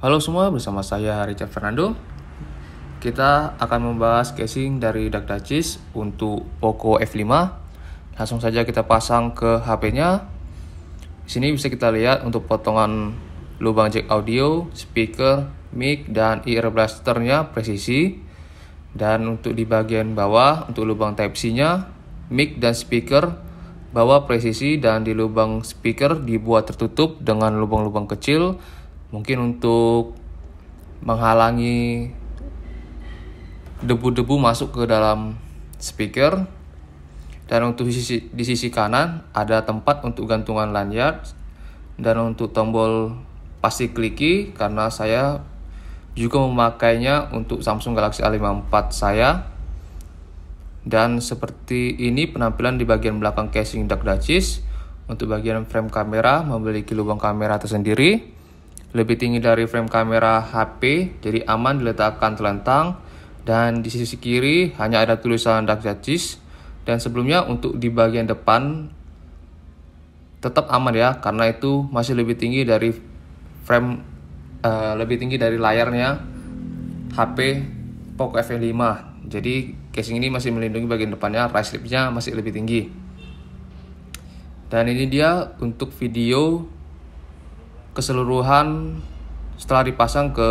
Halo semua, bersama saya Richard Fernando. Kita akan membahas casing dari Dagdacis untuk Poco F5. Langsung saja kita pasang ke HP-nya. Di sini bisa kita lihat untuk potongan lubang jack audio, speaker, mic, dan ear blasternya presisi. Dan untuk di bagian bawah, untuk lubang Type-C-nya, mic dan speaker, bawah presisi dan di lubang speaker dibuat tertutup dengan lubang-lubang kecil mungkin untuk menghalangi debu-debu masuk ke dalam speaker dan untuk di sisi, di sisi kanan ada tempat untuk gantungan lanyard dan untuk tombol pasti kliki karena saya juga memakainya untuk Samsung Galaxy A54 saya dan seperti ini penampilan di bagian belakang casing Duck dacis untuk bagian frame kamera memiliki lubang kamera tersendiri lebih tinggi dari frame kamera HP, jadi aman diletakkan telentang. Dan di sisi kiri hanya ada tulisan Dark Justice. Dan sebelumnya untuk di bagian depan tetap aman ya, karena itu masih lebih tinggi dari frame uh, lebih tinggi dari layarnya HP Poco F5. Jadi casing ini masih melindungi bagian depannya, rise lipnya masih lebih tinggi. Dan ini dia untuk video keseluruhan setelah dipasang ke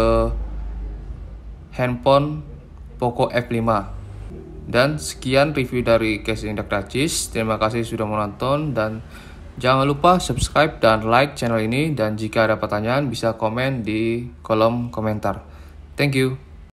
handphone Poco F5 dan sekian review dari case indak Dutchies terima kasih sudah menonton dan jangan lupa subscribe dan like channel ini dan jika ada pertanyaan bisa komen di kolom komentar thank you